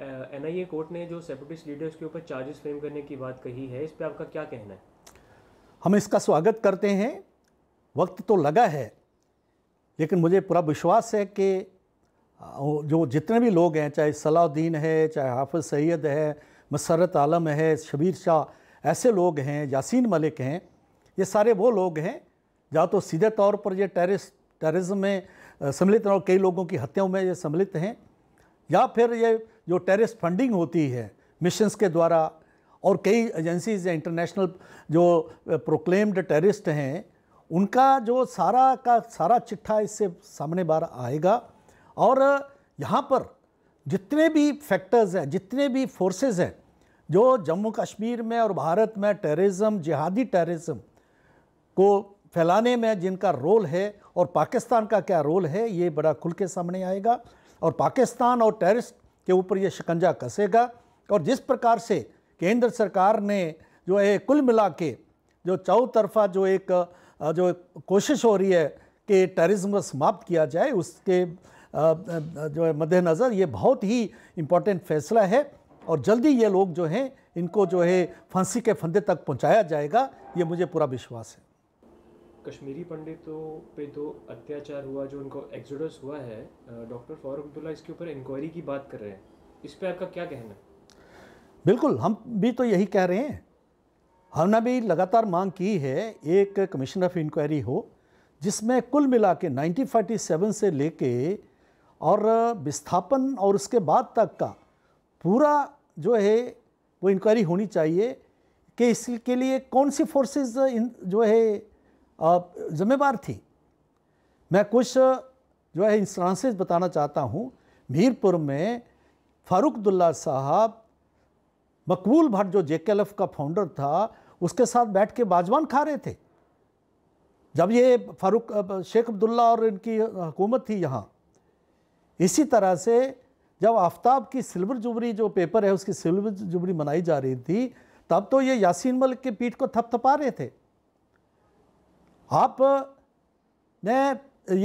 N I a court ने जो separatist leaders के ऊपर चार्जेस फ्रेम करने की बात कही है इस पर आपका क्या कहना है हम इसका स्वागत करते हैं वक्त तो लगा है लेकिन मुझे पूरा विश्वास है कि जो जितने भी लोग हैं चाहे सलाउद्दीन है चाहे हाफिज़ सैयद है मसरत आलम है शबीर शाह ऐसे लोग हैं यासीन मलिक हैं ये सारे वो लोग हैं या तो सीधे तौर पर ये टेरिस टेररिज्म में सम्मिलित और कई लोगों की हत्याओं में ये सम्मिलित हैं या फिर ये जो टेरिस फंडिंग होती है मिशंस के द्वारा और कई एजेंसीज इंटरनेशनल जो प्रोक्लेम्ड टेररिस्ट हैं उनका जो सारा का सारा चिट्ठा इससे सामने बार आएगा और यहाँ पर जितने भी फैक्टर्स हैं जितने भी फोर्सेस हैं जो जम्मू कश्मीर में और भारत में टेररिज्म जिहादी टेररिज्म को फैलाने में जिनका रोल है और पाकिस्तान का क्या रोल है ये बड़ा खुल के सामने आएगा और पाकिस्तान और टेररिस्ट के ऊपर ये शिकंजा कसेगा और जिस प्रकार से केंद्र सरकार ने जो है कुल मिला के जो चौतरफा जो एक जो कोशिश हो रही है कि टेररिज्म को समाप्त किया जाए उसके जो है मद्देनज़र ये बहुत ही इम्पोर्टेंट फैसला है और जल्दी ये लोग जो हैं इनको जो है फांसी के फंदे तक पहुंचाया जाएगा ये मुझे पूरा विश्वास है कश्मीरी पंडितों पे जो अत्याचार हुआ जो उनको एक्जोडस हुआ है डॉक्टर फारूक अब्दुल्ला इसके ऊपर इंक्वायरी की बात कर रहे हैं इस पर आपका क्या कहना बिल्कुल हम भी तो यही कह रहे हैं हमने भी लगातार मांग की है एक कमीशन ऑफ इंक्वायरी हो जिसमें कुल मिला के नाइनटीन से लेके और विस्थापन और उसके बाद तक का पूरा जो है वो इंक्वायरी होनी चाहिए कि इसके लिए कौन सी फोर्सेस जो है ज़िम्मेवार थी मैं कुछ जो है इंस्टांसेस बताना चाहता हूँ मीरपुर में फारूक अब्दुल्ला साहब मकबूल भट्ट जो जे का फाउंडर था उसके साथ बैठ के बाजवान खा रहे थे जब ये फारूक शेख अब्दुल्ला और इनकी हुकूमत थी यहाँ इसी तरह से जब आफ्ताब की सिल्वर जुबरी जो पेपर है उसकी सिल्वर जुबरी मनाई जा रही थी तब तो ये यासीन मलिक के पीठ को थपथपा रहे थे आप ने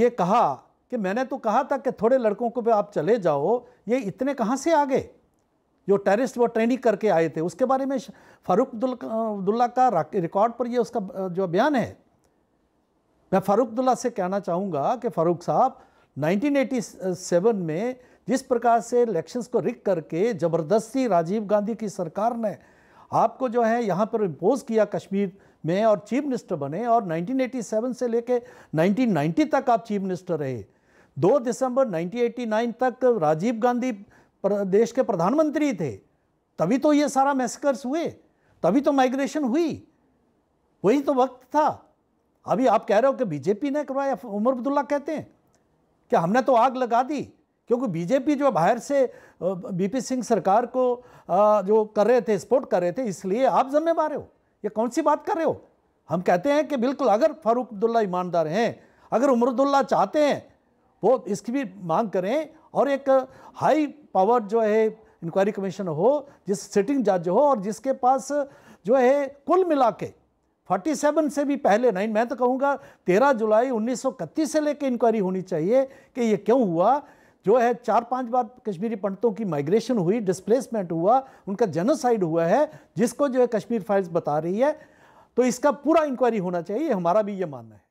ये कहा कि मैंने तो कहा था कि थोड़े लड़कों को भी आप चले जाओ ये इतने कहाँ से आ गए जो टेररिस्ट वो ट्रेनिंग करके आए थे उसके बारे में फारूक अब्दुल्ला का रिकॉर्ड पर ये उसका जो बयान है मैं फारूक अब्दुल्ला से कहना चाहूँगा कि फारूक साहब 1987 में जिस प्रकार से इलेक्शंस को रिक करके ज़बरदस्ती राजीव गांधी की सरकार ने आपको जो है यहाँ पर इम्पोज़ किया कश्मीर में और चीफ मिनिस्टर बने और 1987 से लेके 1990 तक आप चीफ मिनिस्टर रहे 2 दिसंबर 1989 तक राजीव गांधी देश के प्रधानमंत्री थे तभी तो ये सारा मैसेकर्स हुए तभी तो माइग्रेशन हुई वही तो वक्त था अभी आप कह रहे हो कि बीजेपी ने करवाया उमर अब्दुल्ला कहते हैं कि हमने तो आग लगा दी क्योंकि बीजेपी जो बाहर से बीपी सिंह सरकार को जो कर रहे थे सपोर्ट कर रहे थे इसलिए आप जिम्मेवार हो ये कौन सी बात कर रहे हो हम कहते हैं कि बिल्कुल अगर फारूक अब्दुल्ला ईमानदार हैं अगर अब्दुल्ला चाहते हैं वो इसकी भी मांग करें और एक हाई पावर जो है इंक्वायरी कमीशन हो जिस सिटिंग जज हो और जिसके पास जो है कुल मिला के फोर्टी सेवन से भी पहले नहीं मैं तो कहूँगा तेरह जुलाई उन्नीस से लेकर इंक्वायरी होनी चाहिए कि ये क्यों हुआ जो है चार पांच बार कश्मीरी पंडितों की माइग्रेशन हुई डिस्प्लेसमेंट हुआ उनका जेनोसाइड हुआ है जिसको जो है कश्मीर फाइल्स बता रही है तो इसका पूरा इंक्वायरी होना चाहिए हमारा भी ये मानना है